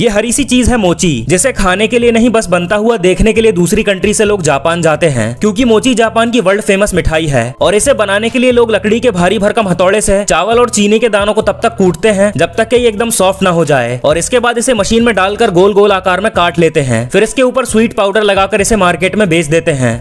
ये हरी सी चीज है मोची जिसे खाने के लिए नहीं बस बनता हुआ देखने के लिए दूसरी कंट्री से लोग जापान जाते हैं क्योंकि मोची जापान की वर्ल्ड फेमस मिठाई है और इसे बनाने के लिए लोग लकड़ी के भारी भरकम हथौड़े से चावल और चीनी के दानों को तब तक कूटते हैं जब तक कि ये एकदम सॉफ्ट ना हो जाए और इसके बाद इसे मशीन में डालकर गोल गोल आकार में काट लेते हैं फिर इसके ऊपर स्वीट पाउडर लगाकर इसे मार्केट में बेच देते हैं